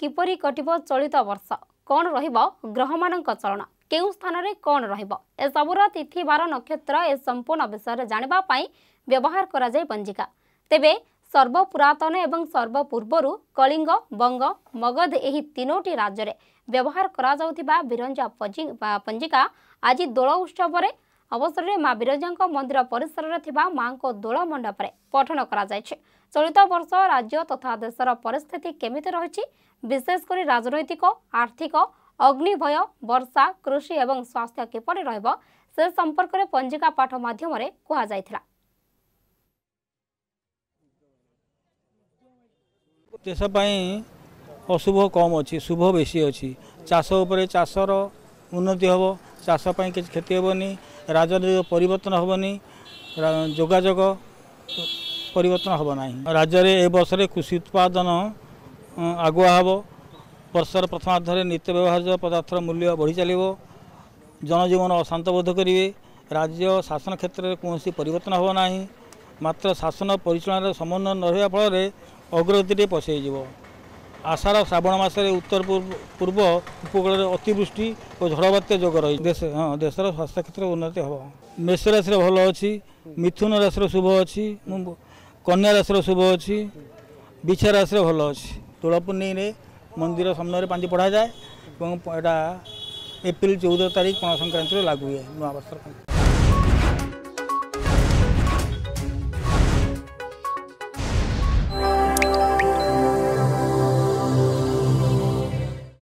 କିପରି କଟିବ ଚଳିତ ବର୍ଷ କ'ଣ ରହିବ ଗ୍ରହମାନଙ୍କ ଚଳନ କେଉଁ ସ୍ଥାନରେ କ'ଣ ରହିବ ଏସବୁର ତିଥି ବାର ନକ୍ଷତ୍ର ଏ ସମ୍ପୂର୍ଣ୍ଣ ବିଷୟରେ ଜାଣିବା ପାଇଁ ବ୍ୟବହାର କରାଯାଏ ପଞ୍ଜିକା ତେବେ ସର୍ବପୁରାତନ ଏବଂ ସର୍ବପୂର୍ବରୁ କଳିଙ୍ଗ ବଙ୍ଗ ମଗଧ ଏହି ତିନୋଟି ରାଜ୍ୟରେ ବ୍ୟବହାର କରାଯାଉଥିବା ବିରଞ୍ଜା ପଞ୍ଜିକା ଆଜି ଦୋଳ ଉତ୍ସବରେ ଅବସରରେ ମା ବିରଜାଙ୍କ ମନ୍ଦିର ପରିସରରେ ଥିବା ମାଙ୍କ ଦୋଳ ମଣ୍ଡପରେ ପଠନ କରାଯାଇଛି ଚଳିତ ବର୍ଷ ରାଜ୍ୟ ତଥା ଦେଶର ପରିସ୍ଥିତି କେମିତି ରହିଛି ବିଶେଷ କରି ରାଜନୈତିକ ଆର୍ଥିକ ଅଗ୍ନିଭୟ ବର୍ଷା କୃଷି ଏବଂ ସ୍ୱାସ୍ଥ୍ୟ କିପରି ରହିବ ସେ ସମ୍ପର୍କରେ ପଞ୍ଜିକା ପାଠ ମାଧ୍ୟମରେ କୁହାଯାଇଥିଲା ଦେଶ ପାଇଁ ଅଶୁଭ କମ୍ ଅଛି ଶୁଭ ବେଶୀ ଅଛି ଚାଷ ଉପରେ ଚାଷର ଉନ୍ନତି ହେବ ଚାଷ ପାଇଁ କିଛି କ୍ଷତି ହେବନି ରାଜନୈତିକ ପରିବର୍ତ୍ତନ ହେବନି ଯୋଗାଯୋଗ ପରିବର୍ତ୍ତନ ହେବ ନାହିଁ ରାଜ୍ୟରେ ଏ ବର୍ଷରେ କୃଷି ଉତ୍ପାଦନ ଆଗୁଆ ହେବ ବର୍ଷର ପ୍ରଥମାର୍ଦ୍ଧରେ ନିତ୍ୟ ବ୍ୟବହାର ପଦାର୍ଥର ମୂଲ୍ୟ ବଢ଼ି ଚାଲିବ ଜନଜୀବନ ଅଶାନ୍ତ ବୋଧ କରିବେ ରାଜ୍ୟ ଶାସନ କ୍ଷେତ୍ରରେ କୌଣସି ପରିବର୍ତ୍ତନ ହେବ ନାହିଁ ମାତ୍ର ଶାସନ ପରିଚାଳନାରେ ସମନ୍ୱୟ ନ ରହିବା ଫଳରେ ଅଗ୍ରଗତିରେ ପଶେଇଯିବ ଆଷାଢ଼ ଶ୍ରାବଣ ମାସରେ ଉତ୍ତର ପୂର୍ବ ଉପକୂଳରେ ଅତିବୃଷ୍ଟି ଓ ଝଡ଼ବାତ୍ୟା ଯୋଗ ରହିଛି ଦେଶ ହଁ ଦେଶର ସ୍ୱାସ୍ଥ୍ୟ କ୍ଷେତ୍ରରେ ଉନ୍ନତି ହେବ ମେଷ ରାଶିରେ ଭଲ ଅଛି ମିଥୁନ ରାଶିର ଶୁଭ ଅଛି କନ୍ୟା ରାଶିର ଶୁଭ ଅଛି ବିଛା ରାଶିରେ ଭଲ ଅଛି ତୁଳପୂର୍ଣ୍ଣେଇରେ ମନ୍ଦିର ସାମ୍ନାରେ ପାଞ୍ଜି ପଢ଼ାଯାଏ ଏବଂ ଏଇଟା ଏପ୍ରିଲ ଚଉଦ ତାରିଖ ପଣା ସଂକ୍ରାନ୍ତିରେ ଲାଗୁ ହୁଏ ନୂଆ ବର୍ଷର